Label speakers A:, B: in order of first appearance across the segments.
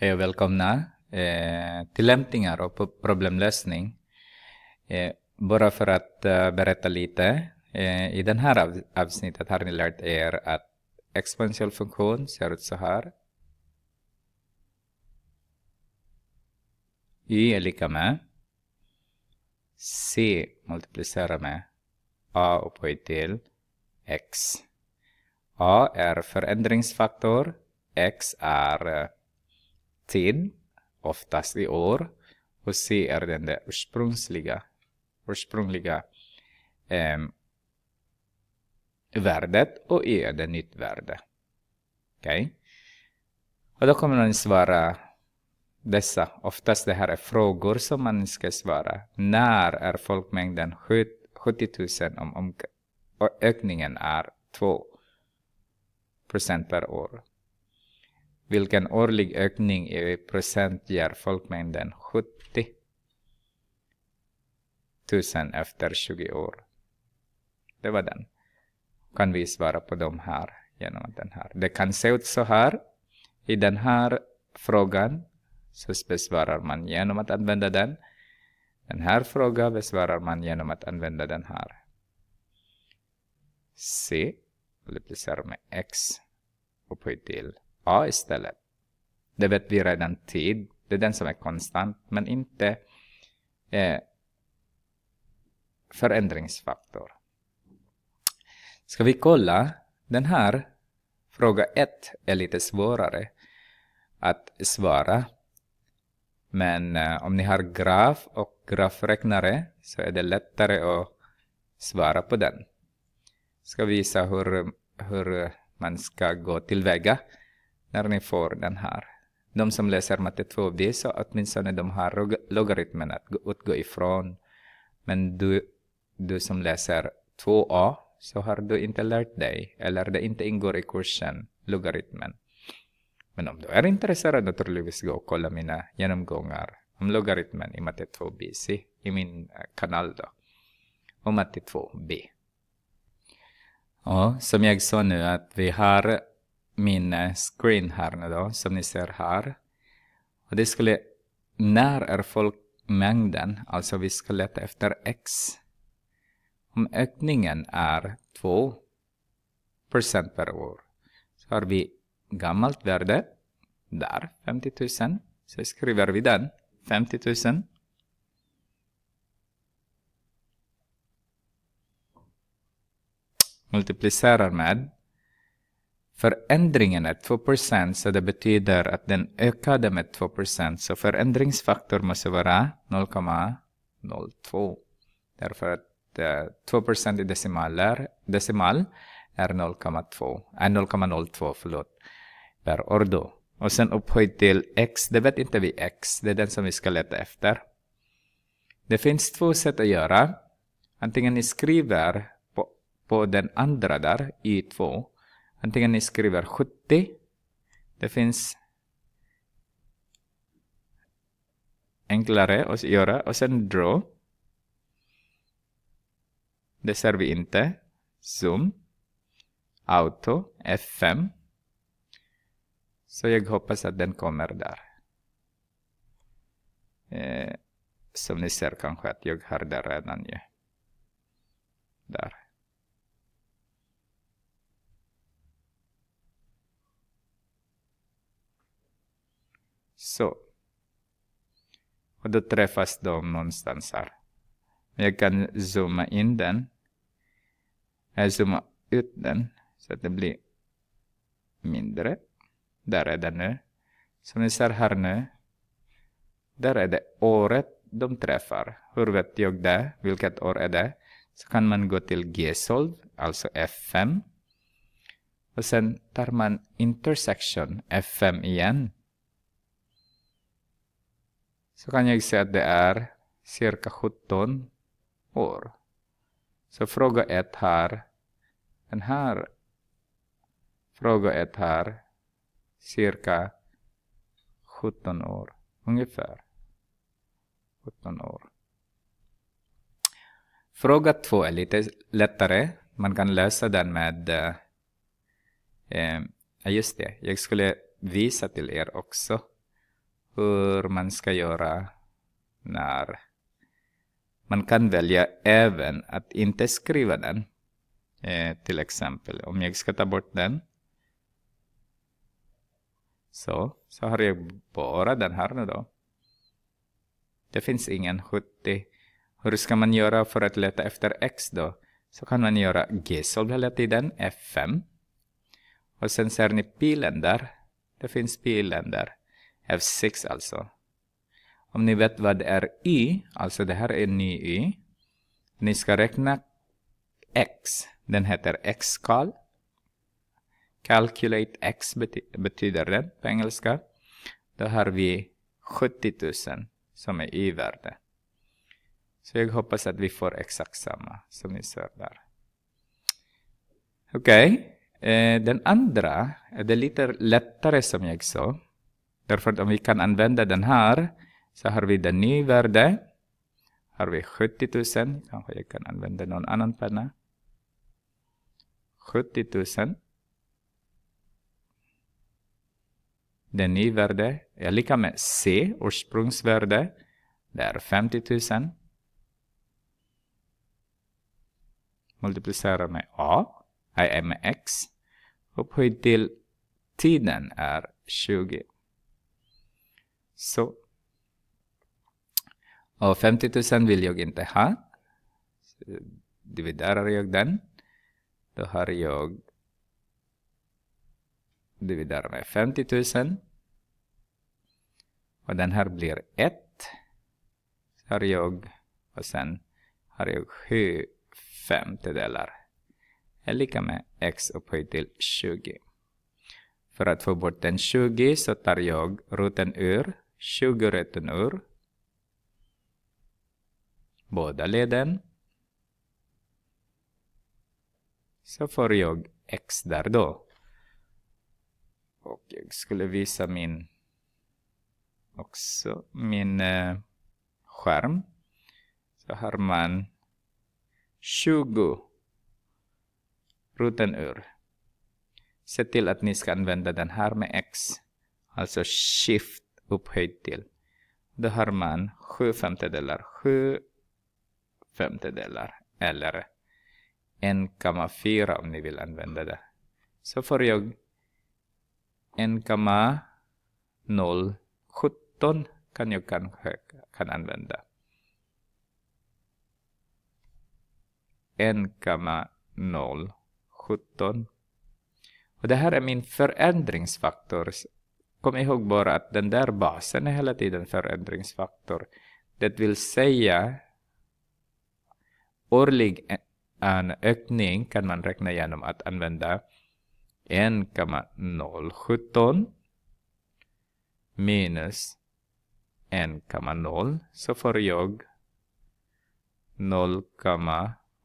A: Hej och välkomna eh, tillämpningar och problemlösning. Eh, bara för att eh, berätta lite. Eh, I den här av, avsnittet har ni lärt er att exponentiell funktion ser ut så här. y är lika med c multiplicerar med a upphöjt till x. a är förändringsfaktor, x är eh, Tid, oftast i år, och C är den där ursprungsliga, ursprungliga eh, värdet och E är det nytt värde. Okej? Okay? Och då kommer man svara dessa. Oftast det här är frågor som man ska svara. När är folkmängden 70 000 om, ökningen är 2 per år? vilken årlig ökning i procent ger folkmängden 70 000 efter 20 år? Det var den. Kan vi svara på de här genom den här. Det kan se ut så här. I den här frågan så besvarar man genom att använda den. Den här frågan besvarar man genom att använda den här. C multiplicerar med x upphöjt till A istället. Det vet vi redan tid. Det är den som är konstant, men inte eh, förändringsfaktor. Ska vi kolla? Den här, fråga 1, är lite svårare att svara. Men eh, om ni har graf och grafräknare så är det lättare att svara på den. Ska visa hur, hur man ska gå tillväga när ni får den här. De som läser matte 2b så åtminstone de har logaritmen att utgå ifrån. Men du, du som läser 2a så har du inte lärt dig eller det inte ingår i kursen logaritmen. Men om du är intresserad naturligtvis gå och kolla mina genomgångar om logaritmen i matte 2 b se i min eh, kanal då. Och matte 2b. Ja, som jag sa nu att vi har min eh, screen här nu då, som ni ser här. Och det skulle, när är folkmängden? Alltså vi ska leta efter x. Om ökningen är 2 per år så har vi gammalt värde där, 50 000. Så skriver vi den, 50 000. Multiplicerar med Förändringen är 2 så det betyder att den ökade med 2 så förändringsfaktor måste vara 0,02. Därför att 2 eh, i decimaler, decimal är 0,2, är 0,02 förlåt, per ordo. Och sen upphöjt till x, det vet inte vi x, det är den som vi ska leta efter. Det finns två sätt att göra. Antingen ni skriver på, på den andra där, y2, Antingen ni skriver 70. Det finns enklare att göra. Och sen draw. Det ser vi inte. Zoom. Auto. F5. Så jag hoppas att den kommer där. Eh, som ni ser kanske att jag har det redan ju. Där. Så. Och då träffas de någonstans här. Jag kan zooma in den. Jag zoomar ut den så att det blir mindre. Där är den nu. Som ni ser här nu. Där är det året de träffar. Hur vet jag det? Vilket år är det? Så kan man gå till G-solv, alltså F5. Och sen tar man intersection, F5 igen. Så kan jag säga att det är cirka 17 år. Så fråga 1 här, den här fråga 1 här, cirka 17 år, ungefär. 17 år. Fråga 2 är lite lättare. Man kan lösa den med... Eh, just det, jag skulle visa till er också hur man ska göra när man kan välja även att inte skriva den. Eh, till exempel om jag ska ta bort den. Så, så har jag bara den här nu då. Det finns ingen 70. Hur ska man göra för att leta efter X då? Så kan man göra G-solv hela tiden, F5. Och sen ser ni pilen där. Det finns pilen där. F6 alltså. Om ni vet vad är Y, alltså det här är ny Y, Ni ska räkna x. Den heter x skal Calculate x betyder det på engelska. Då har vi 70 000 som är y värde Så jag hoppas att vi får exakt samma som ni ser där. Okej. Okay. Eh, den andra är det lite lättare som jag såg. Därför att om vi kan använda den här så har vi den ny värde. Har vi 70 000, kanske jag kan använda någon annan penna. 70 000. Den nya värde är lika med C, ursprungsvärde. Det är 50 000. Multiplicera med A, är med X. Upphöjt till tiden är 20 så. Och 50 000 vill jag inte ha. Dividerar jag den. Då har jag dividerar med 50 000. Och den här blir 1. Så har jag och sen har jag 7 femtedelar. Är lika med x upphöjt till 20. För att få bort den 20 så tar jag roten ur 20 ur båda leden så får jag x där då. Och jag skulle visa min också min eh, skärm. Så har man 20 ruten ur. Se till att ni ska använda den här med x. Alltså shift upphöjt till. Då har man sju femtedelar, sju femtedelar eller 1,4 om ni vill använda det. Så får jag 1,017 kan jag kanske kan använda. 1,017. Och det här är min förändringsfaktor. Kom ihåg bara att den där basen är hela tiden förändringsfaktor. Det vill säga årlig en ökning kan man räkna genom att använda 1,017 minus 1,0 så får jag 0,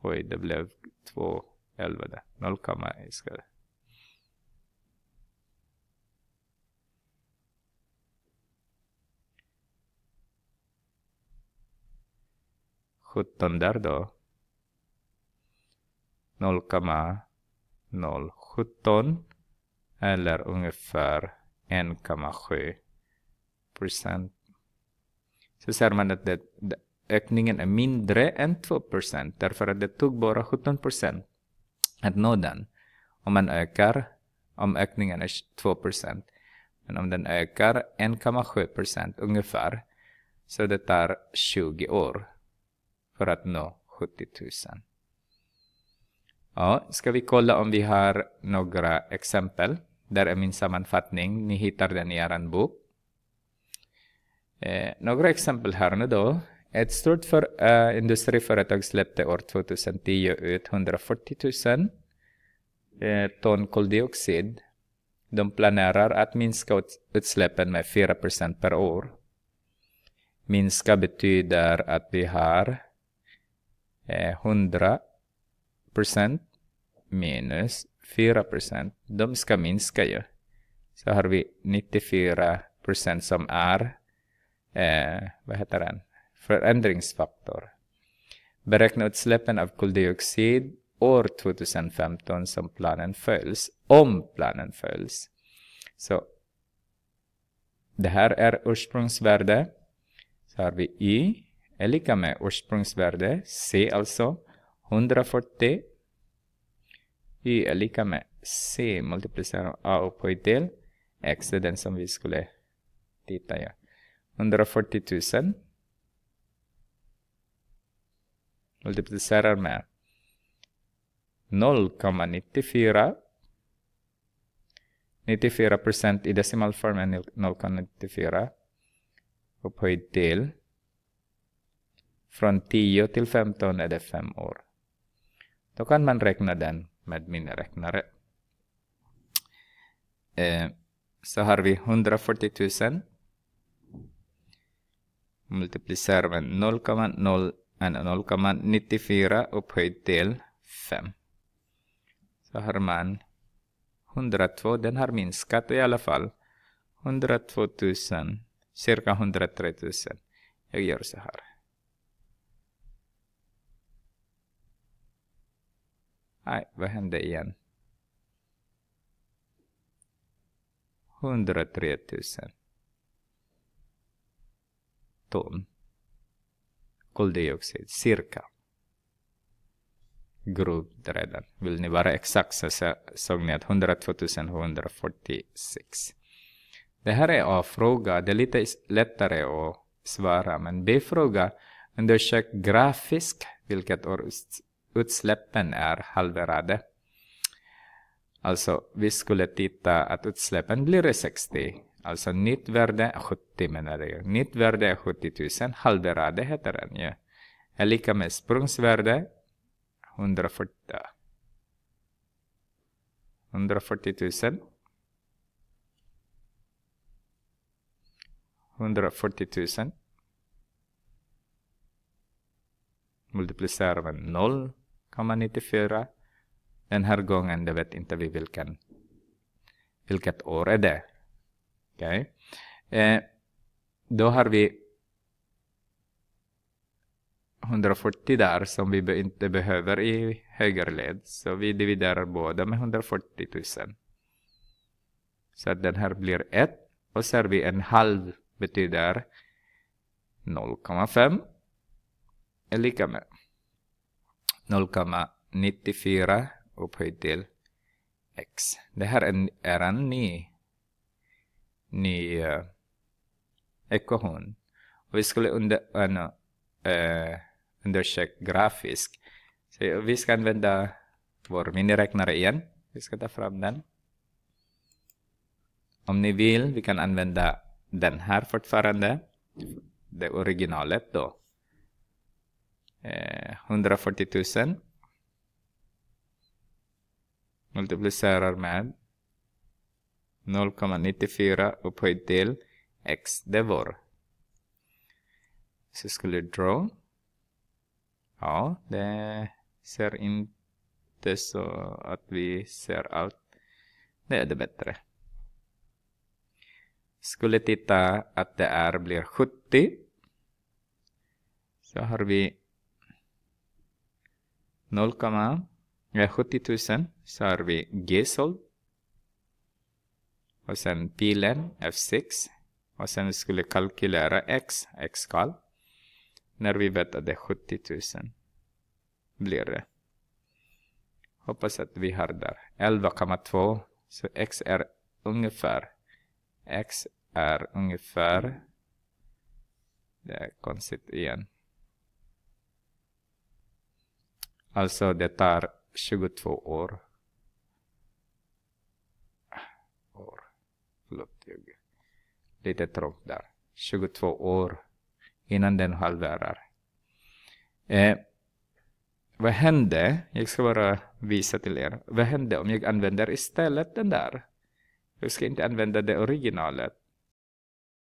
A: oj det blev 2, 11 0, ska 17 där då. 0,017 eller ungefär 1,7 procent. Så ser man att det, ökningen är mindre än 2 procent därför att det tog bara 17 procent att nå den. Om man ökar, om ökningen är 2 procent, men om den ökar 1,7 procent ungefär, så det tar 20 år för att nå 70 000. Ja, ska vi kolla om vi har några exempel? Där är min sammanfattning. Ni hittar den i er bok. Eh, några exempel här nu då. Ett stort för, eh, industriföretag släppte år 2010 ut 140 000 eh, ton koldioxid. De planerar att minska utsläppen med 4 per år. Minska betyder att vi har 100 eh, minus 4 de ska minska ju. Så har vi 94 som är, eh, vad heter den, förändringsfaktor. Beräkna utsläppen av koldioxid år 2015 som planen följs, om planen följs. Så det här är ursprungsvärde. Så har vi i är lika med ursprungsvärde C alltså 140 Y är lika med C multiplicerat A upphöjt till X är den som vi skulle titta i. 140 000 multiplicerar med 0,94 94 procent i decimalform är 0,94 upphöjt till från 10 till 15 är det 5 år. Då kan man räkna den med min räknare. Eh, så har vi 140 000. Multiplicerar med 0,94 upphöjt till 5. Så har man 102, den har minskat i alla fall. 102 000, cirka 103 000. Jag gör så här. Nej, vad hände igen? 103 000 ton koldioxid, cirka. Grovt redan. Vill ni vara exakt så såg ni att 102 146. Det här är A-fråga. Det är lite lättare att svara. Men B-fråga. Undersök grafisk, vilket år utsläppen är halverade. Alltså, vi skulle titta att utsläppen blir 60. Alltså nytt värde 70 menar jag. Nytt värde är 70 000, halverade heter den ju. Är lika med sprungsvärde. 140. 140 000. 140 000. Multiplicerar med 0 1994. Den här gången, det vet inte vi vilken, vilket år är det. Okay. Eh, då har vi 140 där som vi inte behöver i högerled. Så vi dividerar båda med 140 000. Så att den här blir 1. Och så har vi en halv betyder 0,5 är lika med 0,94 upphöjt till x. Det här är en ny, ny uh, ekvation. Och vi skulle under, uh, uh, undersöka grafiskt. Så vi ska använda vår miniräknare igen. Vi ska ta fram den. Om ni vill, vi kan använda den här fortfarande. Det originalet då. 140 000 multiplicerar med 0,94 upphöjt till x, det var. Så skulle draw. Ja, det ser inte så att vi ser allt. Det är det bättre. Skulle titta att det är blir 70. Så har vi 0,70 så har vi G-sol. Och sen pilen F6. Och sen skulle vi kalkylera X, X-kal. När vi vet att det är 70 000 blir det. Hoppas att vi har där. 11,2 så X är ungefär. X är ungefär. Det är konstigt igen. Alltså det tar 22 år. År. Förlåt, jag lite trångt där. 22 år innan den halverar. Eh, vad hände? Jag ska bara visa till er. Vad hände om jag använder istället den där? Jag ska inte använda det originalet.